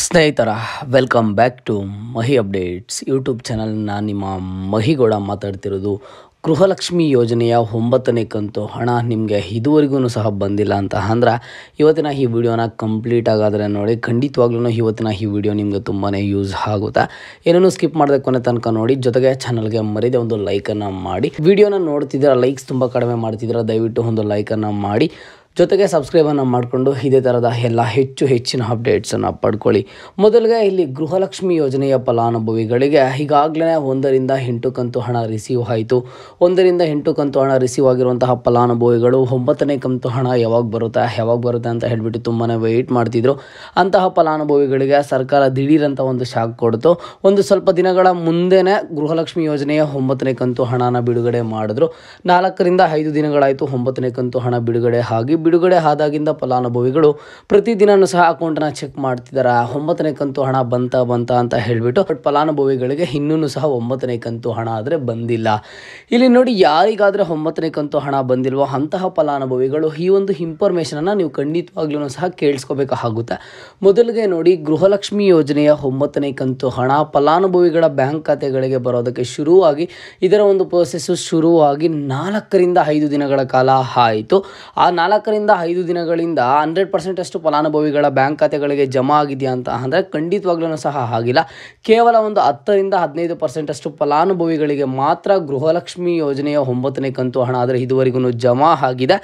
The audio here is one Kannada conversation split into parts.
ಸ್ನೇಹಿತರ welcome back to Mahi updates YouTube ಚಾನಲ್ನ ನಿಮ್ಮ ಮಹಿಗೌಡ ಮಾತಾಡ್ತಿರೋದು ಗೃಹಲಕ್ಷ್ಮಿ ಯೋಜನೆಯ ಒಂಬತ್ತನೇ ಕಂತು ಹಣ ನಿಮಗೆ ಇದುವರೆಗೂ ಸಹ ಬಂದಿಲ್ಲ ಅಂತ ಅಂದ್ರೆ ಇವತ್ತಿನ ಈ ವಿಡಿಯೋನ ಕಂಪ್ಲೀಟ್ ಆಗಾದರೆ ನೋಡಿ ಖಂಡಿತವಾಗ್ಲೂ ಇವತ್ತಿನ ಈ ವಿಡಿಯೋ ನಿಮಗೆ ತುಂಬಾ ಯೂಸ್ ಆಗುತ್ತಾ ಏನೇನು ಸ್ಕಿಪ್ ಮಾಡಿದೆ ಕೊನೆ ತನಕ ನೋಡಿ ಜೊತೆಗೆ ಚಾನಲ್ಗೆ ಮರಿದೆ ಒಂದು ಲೈಕನ್ನು ಮಾಡಿ ವಿಡಿಯೋನ ನೋಡ್ತಿದ್ದೀರಾ ಲೈಕ್ಸ್ ತುಂಬ ಕಡಿಮೆ ಮಾಡ್ತಿದ್ದೀರಾ ದಯವಿಟ್ಟು ಒಂದು ಲೈಕನ್ನು ಮಾಡಿ ಜೊತೆಗೆ ಸಬ್ಸ್ಕ್ರೈಬನ್ನು ಮಾಡಿಕೊಂಡು ಇದೇ ಥರದ ಎಲ್ಲ ಹೆಚ್ಚು ಹೆಚ್ಚಿನ ಅಪ್ಡೇಟ್ಸನ್ನು ಪಡ್ಕೊಳ್ಳಿ ಮೊದಲಿಗೆ ಇಲ್ಲಿ ಗೃಹಲಕ್ಷ್ಮಿ ಯೋಜನೆಯ ಫಲಾನುಭವಿಗಳಿಗೆ ಈಗಾಗಲೇ ಒಂದರಿಂದ ಎಂಟು ಕಂತು ಹಣ ರಿಸೀವ್ ಆಯಿತು ಒಂದರಿಂದ ಎಂಟು ಕಂತು ಹಣ ರಿಸೀವ್ ಆಗಿರುವಂತಹ ಫಲಾನುಭವಿಗಳು ಒಂಬತ್ತನೇ ಕಂತು ಹಣ ಯಾವಾಗ ಬರುತ್ತೆ ಯಾವಾಗ ಬರುತ್ತೆ ಅಂತ ಹೇಳಿಬಿಟ್ಟು ತುಂಬಾ ವೆಯ್ಟ್ ಮಾಡ್ತಿದ್ರು ಅಂತಹ ಫಲಾನುಭವಿಗಳಿಗೆ ಸರ್ಕಾರ ದಿಢೀರಂತ ಒಂದು ಶಾಕ್ ಕೊಡ್ತು ಒಂದು ಸ್ವಲ್ಪ ದಿನಗಳ ಮುಂದೆನೇ ಗೃಹಲಕ್ಷ್ಮಿ ಯೋಜನೆಯ ಒಂಬತ್ತನೇ ಕಂತು ಹಣನ ಬಿಡುಗಡೆ ಮಾಡಿದ್ರು ನಾಲ್ಕರಿಂದ ಐದು ದಿನಗಳಾಯಿತು ಒಂಬತ್ತನೇ ಕಂತು ಹಣ ಬಿಡುಗಡೆ ಆಗಿ ಬಿಡುಗಡೆ ಆದಾಗಿಂದ ಫಲಾನುಭವಿಗಳು ಪ್ರತಿದಿನ ಸಹ ಅಕೌಂಟನ್ನು ಚೆಕ್ ಮಾಡ್ತಿದ್ದಾರೆ ಒಂಬತ್ತನೇ ಕಂತು ಹಣ ಬಂತ ಬಂತ ಅಂತ ಹೇಳಿಬಿಟ್ಟು ಬಟ್ ಫಲಾನುಭವಿಗಳಿಗೆ ಇನ್ನೂ ಸಹ ಒಂಬತ್ತನೇ ಕಂತು ಹಣ ಆದರೆ ಬಂದಿಲ್ಲ ಇಲ್ಲಿ ನೋಡಿ ಯಾರಿಗಾದ್ರೆ ಒಂಬತ್ತನೇ ಕಂತು ಹಣ ಬಂದಿಲ್ವೋ ಅಂತಹ ಫಲಾನುಭವಿಗಳು ಈ ಒಂದು ಅನ್ನ ನೀವು ಖಂಡಿತವಾಗ್ಲೂ ಸಹ ಕೇಳಿಸ್ಕೋಬೇಕಾಗುತ್ತೆ ಮೊದಲಿಗೆ ನೋಡಿ ಗೃಹಲಕ್ಷ್ಮಿ ಯೋಜನೆಯ ಒಂಬತ್ತನೇ ಕಂತು ಹಣ ಫಲಾನುಭವಿಗಳ ಬ್ಯಾಂಕ್ ಖಾತೆಗಳಿಗೆ ಬರೋದಕ್ಕೆ ಶುರುವಾಗಿ ಇದರ ಒಂದು ಪ್ರೋಸೆಸ್ ಶುರುವಾಗಿ ನಾಲ್ಕರಿಂದ ಐದು ದಿನಗಳ ಕಾಲ ಆಯಿತು ಆ ನಾಲ್ಕರಿಂದ ಐದು ದಿನಗಳಿಂದ ಹಂಡ್ರೆಡ್ ಪರ್ಸೆಂಟ್ ಅಷ್ಟು ಫಲಾನುಭವಿಗಳ ಬ್ಯಾಂಕ್ ಖಾತೆಗಳಿಗೆ ಜಮಾ ಆಗಿದೆಯಾ ಅಂತ ಅಂದರೆ ಖಂಡಿತವಾಗ್ಲೂ ಸಹ ಆಗಿಲ್ಲ ಕೇವಲ ಒಂದು ಹತ್ತರಿಂದ ಹದಿನೈದು ಪರ್ಸೆಂಟ್ ಅಷ್ಟು ಫಲಾನುಭವಿಗಳಿಗೆ ಮಾತ್ರ ಗೃಹಲಕ್ಷ್ಮಿ ಯೋಜನೆಯ ಒಂಬತ್ತನೇ ಕಂತು ಹಣ ಆದರೆ ಇದುವರೆಗೂ ಜಮಾ ಆಗಿದೆ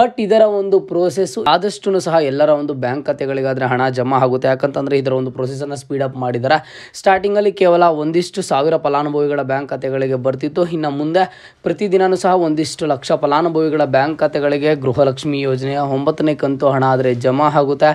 ಬಟ್ ಇದರ ಒಂದು ಪ್ರೋಸೆಸ್ಸು ಆದಷ್ಟು ಸಹ ಎಲ್ಲರ ಒಂದು ಬ್ಯಾಂಕ್ ಖಾತೆಗಳಿಗಾದರೆ ಹಣ ಜಮಾ ಆಗುತ್ತೆ ಯಾಕಂತಂದರೆ ಇದರ ಒಂದು ಪ್ರೊಸೆಸನ್ನು ಸ್ಪೀಡ್ ಅಪ್ ಮಾಡಿದ್ದಾರೆ ಸ್ಟಾರ್ಟಿಂಗಲ್ಲಿ ಕೇವಲ ಒಂದಿಷ್ಟು ಸಾವಿರ ಫಲಾನುಭವಿಗಳ ಬ್ಯಾಂಕ್ ಖಾತೆಗಳಿಗೆ ಬರ್ತಿತ್ತು ಇನ್ನು ಮುಂದೆ ಪ್ರತಿದಿನವೂ ಸಹ ಒಂದಿಷ್ಟು ಲಕ್ಷ ಫಲಾನುಭವಿಗಳ ಬ್ಯಾಂಕ್ ಖಾತೆಗಳಿಗೆ ಗೃಹಲಕ್ಷ್ಮಿ ಯೋಜನೆಯ ಒಂಬತ್ತನೇ ಕಂತು ಹಣ ಆದರೆ ಜಮಾ ಆಗುತ್ತೆ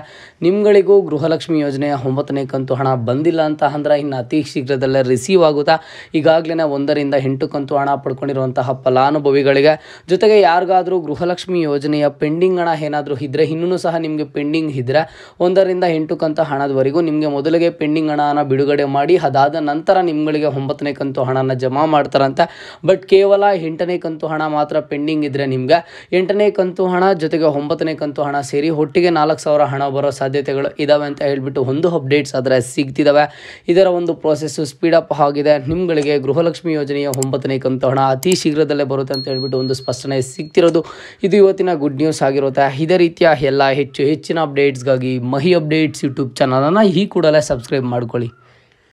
ನಿಮ್ಗಳಿಗೂ ಗೃಹಲಕ್ಷ್ಮಿ ಯೋಜನೆಯ ಒಂಬತ್ತನೇ ಕಂತು ಹಣ ಬಂದಿಲ್ಲ ಅಂತ ಅಂದ್ರೆ ಇನ್ನು ಅತಿ ಶೀಘ್ರದಲ್ಲೇ ರಿಸೀವ್ ಆಗುತ್ತಾ ಈಗಾಗಲೇ ಒಂದರಿಂದ ಎಂಟು ಕಂತು ಹಣ ಪಡ್ಕೊಂಡಿರುವಂತಹ ಫಲಾನುಭವಿಗಳಿಗೆ ಜೊತೆಗೆ ಯಾರಿಗಾದರೂ ಗೃಹಲಕ್ಷ್ಮಿ ಯೋಜನೆಯ ಪೆಂಡಿಂಗ್ ಹಣ ಏನಾದರೂ ಇದ್ದರೆ ಇನ್ನೂ ಸಹ ನಿಮಗೆ ಪೆಂಡಿಂಗ್ ಇದ್ದರೆ ಒಂದರಿಂದ ಎಂಟು ಕಂತು ಹಣದವರೆಗೂ ನಿಮಗೆ ಮೊದಲಿಗೆ ಪೆಂಡಿಂಗ್ ಹಣನ ಬಿಡುಗಡೆ ಮಾಡಿ ಅದಾದ ನಂತರ ನಿಮ್ಗಳಿಗೆ ಒಂಬತ್ತನೇ ಕಂತು ಹಣನ ಜಮಾ ಮಾಡ್ತಾರಂತೆ ಬಟ್ ಕೇವಲ ಎಂಟನೇ ಕಂತು ಹಣ ಮಾತ್ರ ಪೆಂಡಿಂಗ್ ಇದ್ರೆ ನಿಮಗೆ ಎಂಟನೇ ಕಂತು ಹಣ ಜೊತೆಗೆ ಈಗ ಒಂಬತ್ತನೇ ಕಂತು ಹಣ ಸೇರಿ ಒಟ್ಟಿಗೆ ನಾಲ್ಕು ಸಾವಿರ ಹಣ ಬರೋ ಸಾಧ್ಯತೆಗಳು ಇದಾವೆ ಅಂತ ಹೇಳಿಬಿಟ್ಟು ಒಂದು ಅಪ್ಡೇಟ್ಸ್ ಆದರೆ ಸಿಗ್ತಿದ್ದಾವೆ ಇದರ ಒಂದು ಸ್ಪೀಡ್ ಸ್ಪೀಡಪ್ ಆಗಿದೆ ನಿಮ್ಗಳಿಗೆ ಗೃಹಲಕ್ಷ್ಮಿ ಯೋಜನೆಯ ಒಂಬತ್ತನೇ ಕಂತು ಹಣ ಅತಿ ಶೀಘ್ರದಲ್ಲೇ ಬರುತ್ತೆ ಅಂತ ಹೇಳಿಬಿಟ್ಟು ಒಂದು ಸ್ಪಷ್ಟನೆ ಸಿಗ್ತಿರೋದು ಇದು ಇವತ್ತಿನ ಗುಡ್ ನ್ಯೂಸ್ ಆಗಿರುತ್ತೆ ಇದೇ ರೀತಿಯ ಎಲ್ಲ ಹೆಚ್ಚು ಹೆಚ್ಚಿನ ಅಪ್ಡೇಟ್ಸ್ಗಾಗಿ ಮಹಿ ಅಪ್ಡೇಟ್ಸ್ ಯೂಟ್ಯೂಬ್ ಚಾನಲನ್ನು ಈ ಕೂಡಲೇ ಸಬ್ಸ್ಕ್ರೈಬ್ ಮಾಡ್ಕೊಳ್ಳಿ